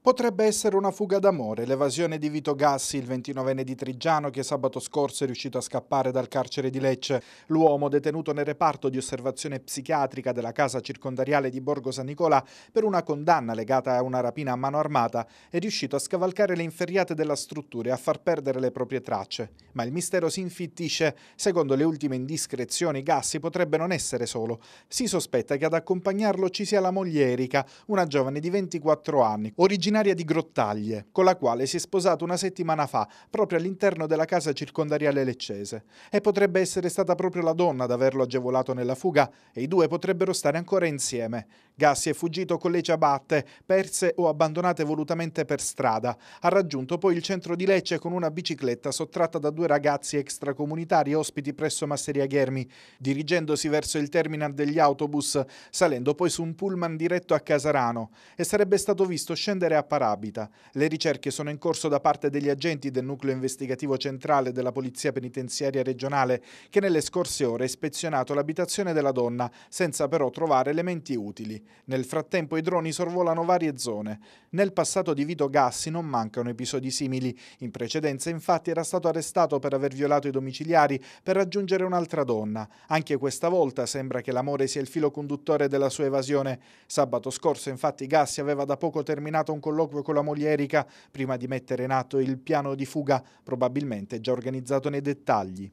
Potrebbe essere una fuga d'amore l'evasione di Vito Gassi, il 29enne di Trigiano che sabato scorso è riuscito a scappare dal carcere di Lecce. L'uomo, detenuto nel reparto di osservazione psichiatrica della casa circondariale di Borgo San Nicolà per una condanna legata a una rapina a mano armata, è riuscito a scavalcare le inferriate della struttura e a far perdere le proprie tracce. Ma il mistero si infittisce. Secondo le ultime indiscrezioni, Gassi potrebbe non essere solo. Si sospetta che ad accompagnarlo ci sia la moglie Erika, una giovane di 24 anni, originaria originaria di Grottaglie, con la quale si è sposato una settimana fa, proprio all'interno della casa circondariale leccese. E potrebbe essere stata proprio la donna ad averlo agevolato nella fuga e i due potrebbero stare ancora insieme. Gassi è fuggito con le ciabatte, perse o abbandonate volutamente per strada. Ha raggiunto poi il centro di Lecce con una bicicletta sottratta da due ragazzi extracomunitari ospiti presso Masseria Ghermi, dirigendosi verso il terminal degli autobus, salendo poi su un pullman diretto a Casarano e sarebbe stato visto scendere a Parabita. Le ricerche sono in corso da parte degli agenti del nucleo investigativo centrale della Polizia Penitenziaria Regionale che nelle scorse ore ha ispezionato l'abitazione della donna senza però trovare elementi utili. Nel frattempo i droni sorvolano varie zone. Nel passato di Vito Gassi non mancano episodi simili. In precedenza infatti era stato arrestato per aver violato i domiciliari per raggiungere un'altra donna. Anche questa volta sembra che l'amore sia il filo conduttore della sua evasione. Sabato scorso infatti Gassi aveva da poco terminato un colloquio con la moglie Erika prima di mettere in atto il piano di fuga, probabilmente già organizzato nei dettagli.